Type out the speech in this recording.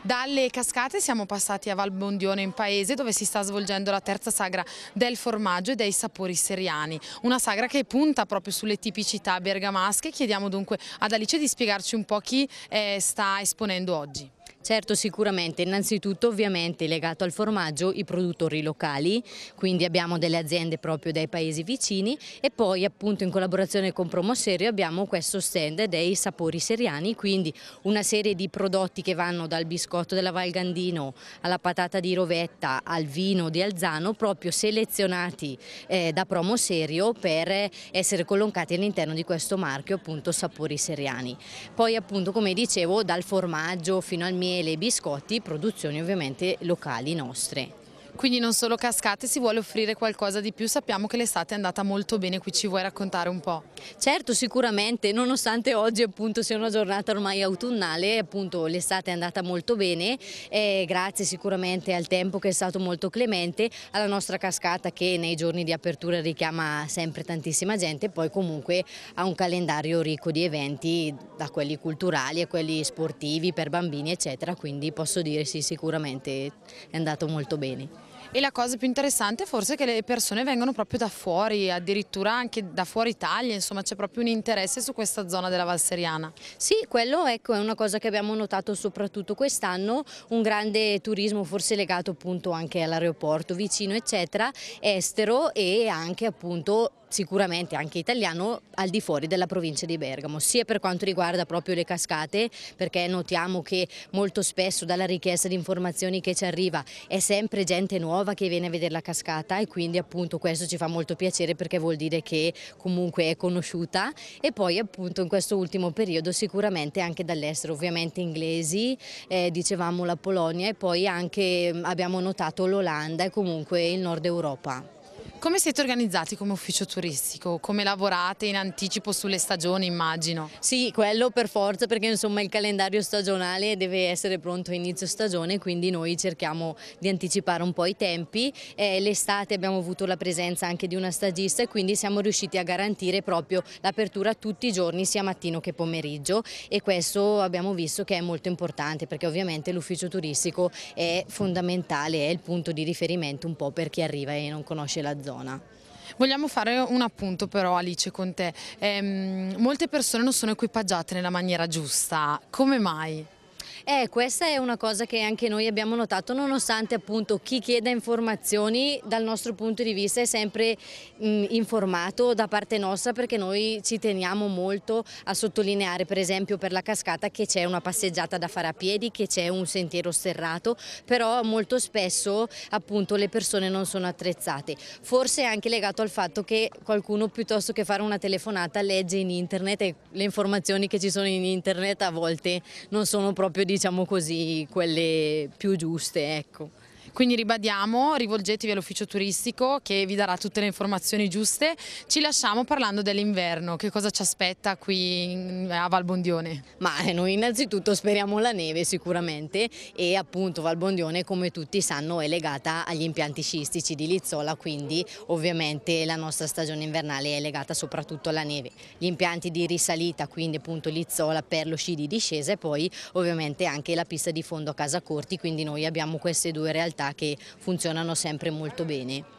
Dalle cascate siamo passati a Valbondione in paese dove si sta svolgendo la terza sagra del formaggio e dei sapori seriani, una sagra che punta proprio sulle tipicità bergamasche. Chiediamo dunque ad Alice di spiegarci un po' chi eh, sta esponendo oggi. Certo, sicuramente. Innanzitutto ovviamente legato al formaggio i produttori locali, quindi abbiamo delle aziende proprio dai paesi vicini e poi appunto in collaborazione con Promoserio abbiamo questo stand dei sapori seriani, quindi una serie di prodotti che vanno dal biscotto della Val Gandino alla patata di Rovetta al vino di Alzano proprio selezionati eh, da Promoserio per essere collocati all'interno di questo marchio appunto sapori seriani. Poi appunto come dicevo dal formaggio fino al miele mele e biscotti, produzioni ovviamente locali nostre quindi non solo cascate, si vuole offrire qualcosa di più, sappiamo che l'estate è andata molto bene, qui ci vuoi raccontare un po'? Certo, sicuramente, nonostante oggi appunto sia una giornata ormai autunnale, appunto l'estate è andata molto bene, eh, grazie sicuramente al tempo che è stato molto clemente, alla nostra cascata che nei giorni di apertura richiama sempre tantissima gente, poi comunque ha un calendario ricco di eventi, da quelli culturali a quelli sportivi, per bambini eccetera, quindi posso dire sì sicuramente è andato molto bene e la cosa più interessante forse è che le persone vengono proprio da fuori, addirittura anche da fuori Italia, insomma c'è proprio un interesse su questa zona della Valseriana. Sì, quello ecco, è una cosa che abbiamo notato soprattutto quest'anno, un grande turismo forse legato appunto anche all'aeroporto vicino eccetera, estero e anche appunto sicuramente anche italiano al di fuori della provincia di Bergamo, sia per quanto riguarda proprio le cascate, perché notiamo che molto spesso dalla richiesta di informazioni che ci arriva è sempre gente nuova che viene a vedere la cascata e quindi appunto questo ci fa molto piacere perché vuol dire che comunque è conosciuta e poi appunto in questo ultimo periodo sicuramente anche dall'estero, ovviamente inglesi, eh, dicevamo la Polonia e poi anche mm, abbiamo notato l'Olanda e comunque il nord Europa. Come siete organizzati come ufficio turistico? Come lavorate in anticipo sulle stagioni immagino? Sì, quello per forza perché insomma il calendario stagionale deve essere pronto a inizio stagione quindi noi cerchiamo di anticipare un po' i tempi. Eh, L'estate abbiamo avuto la presenza anche di una stagista e quindi siamo riusciti a garantire proprio l'apertura tutti i giorni sia mattino che pomeriggio e questo abbiamo visto che è molto importante perché ovviamente l'ufficio turistico è fondamentale, è il punto di riferimento un po' per chi arriva e non conosce la zona zona. Vogliamo fare un appunto però Alice con te, ehm, molte persone non sono equipaggiate nella maniera giusta, come mai? Eh, questa è una cosa che anche noi abbiamo notato, nonostante appunto chi chieda informazioni dal nostro punto di vista è sempre mh, informato da parte nostra perché noi ci teniamo molto a sottolineare per esempio per la cascata che c'è una passeggiata da fare a piedi, che c'è un sentiero serrato, però molto spesso appunto le persone non sono attrezzate. Forse anche legato al fatto che qualcuno piuttosto che fare una telefonata legge in internet e le informazioni che ci sono in internet a volte non sono proprio diciamo così, quelle più giuste, ecco. Quindi ribadiamo, rivolgetevi all'ufficio turistico che vi darà tutte le informazioni giuste. Ci lasciamo parlando dell'inverno, che cosa ci aspetta qui a Valbondione? Ma eh, noi innanzitutto speriamo la neve sicuramente e appunto Valbondione come tutti sanno è legata agli impianti scistici di Lizzola, quindi ovviamente la nostra stagione invernale è legata soprattutto alla neve. Gli impianti di risalita, quindi appunto Lizzola per lo sci di discesa e poi ovviamente anche la pista di fondo a Casa Corti, quindi noi abbiamo queste due realtà che funzionano sempre molto bene.